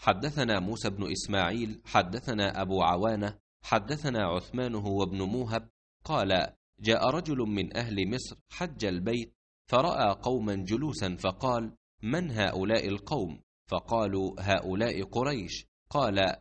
حدثنا موسى بن إسماعيل حدثنا أبو عوانة حدثنا عثمان هو موهب قال جاء رجل من أهل مصر حج البيت فرأى قوما جلوسا فقال من هؤلاء القوم فقالوا هؤلاء قريش قال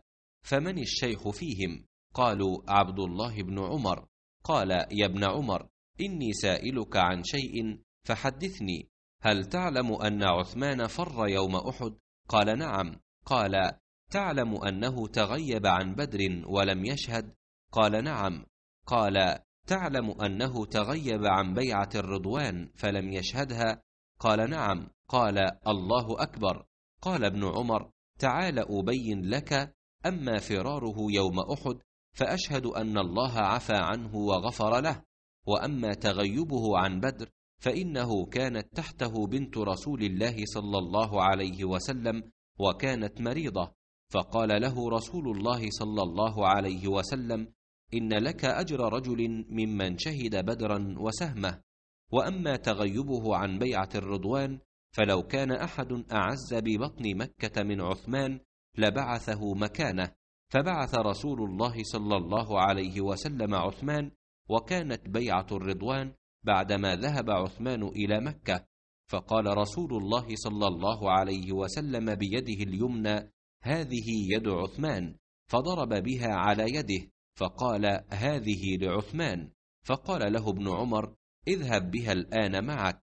فمن الشيخ فيهم قالوا عبد الله بن عمر قال يا ابن عمر إني سائلك عن شيء فحدثني هل تعلم أن عثمان فر يوم أحد قال نعم قال تعلم انه تغيب عن بدر ولم يشهد قال نعم قال تعلم انه تغيب عن بيعه الرضوان فلم يشهدها قال نعم قال الله اكبر قال ابن عمر تعال ابين لك اما فراره يوم احد فاشهد ان الله عفى عنه وغفر له واما تغيبه عن بدر فانه كانت تحته بنت رسول الله صلى الله عليه وسلم وكانت مريضه فقال له رسول الله صلى الله عليه وسلم ان لك اجر رجل ممن شهد بدرا وسهمه واما تغيبه عن بيعه الرضوان فلو كان احد اعز ببطن مكه من عثمان لبعثه مكانه فبعث رسول الله صلى الله عليه وسلم عثمان وكانت بيعه الرضوان بعدما ذهب عثمان الى مكه فقال رسول الله صلى الله عليه وسلم بيده اليمنى هذه يد عثمان فضرب بها على يده فقال هذه لعثمان فقال له ابن عمر اذهب بها الان معك